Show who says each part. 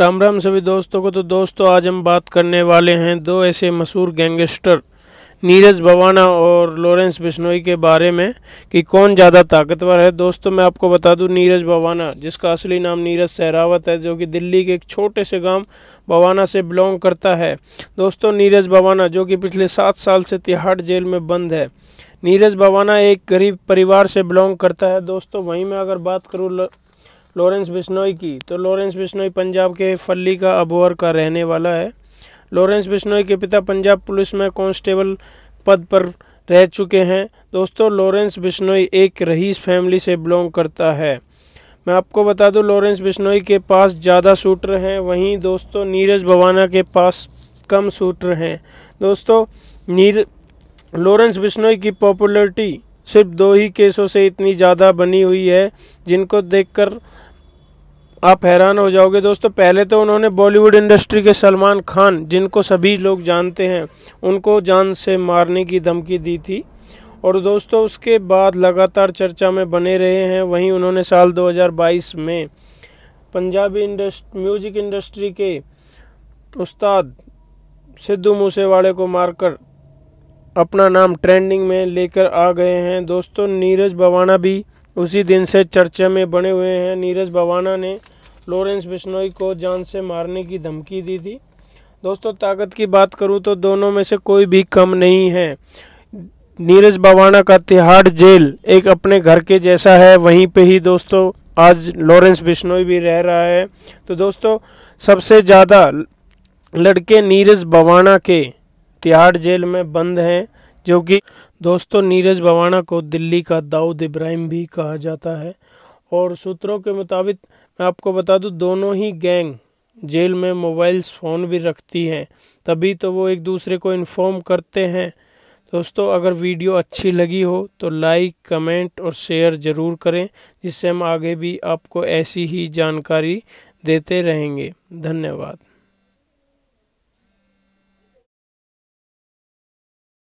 Speaker 1: राम राम सभी दोस्तों को तो दोस्तों आज हम बात करने वाले हैं दो ऐसे मशहूर गैंगस्टर नीरज भवाना और लॉरेंस बिश्नोई के बारे में कि कौन ज़्यादा ताकतवर है दोस्तों मैं आपको बता दूं नीरज भवाना जिसका असली नाम नीरज सहरावत है जो कि दिल्ली के एक छोटे से गांव भवाना से बिलोंग करता है दोस्तों नीरज भवाना जो कि पिछले सात साल से तिहाड़ जेल में बंद है नीरज भवाना एक गरीब परिवार से बिलोंग करता है दोस्तों वहीं मैं अगर बात करूँ लॉरेंस बिश्नोई की तो लॉरेंस बिश्नोई पंजाब के फल्ली का अबोहर का रहने वाला है लॉरेंस बिश्नोई के पिता पंजाब पुलिस में कांस्टेबल पद पर रह चुके हैं दोस्तों लॉरेंस बिश्नोई एक रईस फैमिली से बिलोंग करता है मैं आपको बता दूं लॉरेंस बिश्नोई के पास ज़्यादा शूटर हैं वहीं दोस्तों नीरज भवाना के पास कम शूटर हैं दोस्तों नीर लॉरेंस बिश्नोई की पॉपुलरिटी सिर्फ दो ही केसों से इतनी ज़्यादा बनी हुई है जिनको देखकर आप हैरान हो जाओगे दोस्तों पहले तो उन्होंने बॉलीवुड इंडस्ट्री के सलमान खान जिनको सभी लोग जानते हैं उनको जान से मारने की धमकी दी थी और दोस्तों उसके बाद लगातार चर्चा में बने रहे हैं वहीं उन्होंने साल 2022 में पंजाबी इंडस्ट म्यूजिक इंडस्ट्री के उस्ताद सिद्धू मूसेवाड़े को मारकर अपना नाम ट्रेंडिंग में लेकर आ गए हैं दोस्तों नीरज बवाना भी उसी दिन से चर्चा में बने हुए हैं नीरज बवाना ने लॉरेंस बिश्नोई को जान से मारने की धमकी दी थी दोस्तों ताकत की बात करूं तो दोनों में से कोई भी कम नहीं है नीरज बवाना का तिहाड़ जेल एक अपने घर के जैसा है वहीं पे ही दोस्तों आज लॉरेंस बिश्नोई भी रह रहा है तो दोस्तों सबसे ज़्यादा लड़के नीरज बवाना के तिहाड़ जेल में बंद हैं जो कि दोस्तों नीरज भवाना को दिल्ली का दाऊद इब्राहिम भी कहा जाता है और सूत्रों के मुताबिक मैं आपको बता दूं दोनों ही गैंग जेल में मोबाइल्स फ़ोन भी रखती हैं तभी तो वो एक दूसरे को इन्फॉर्म करते हैं दोस्तों अगर वीडियो अच्छी लगी हो तो लाइक कमेंट और शेयर ज़रूर करें जिससे हम आगे भी आपको ऐसी ही जानकारी देते रहेंगे धन्यवाद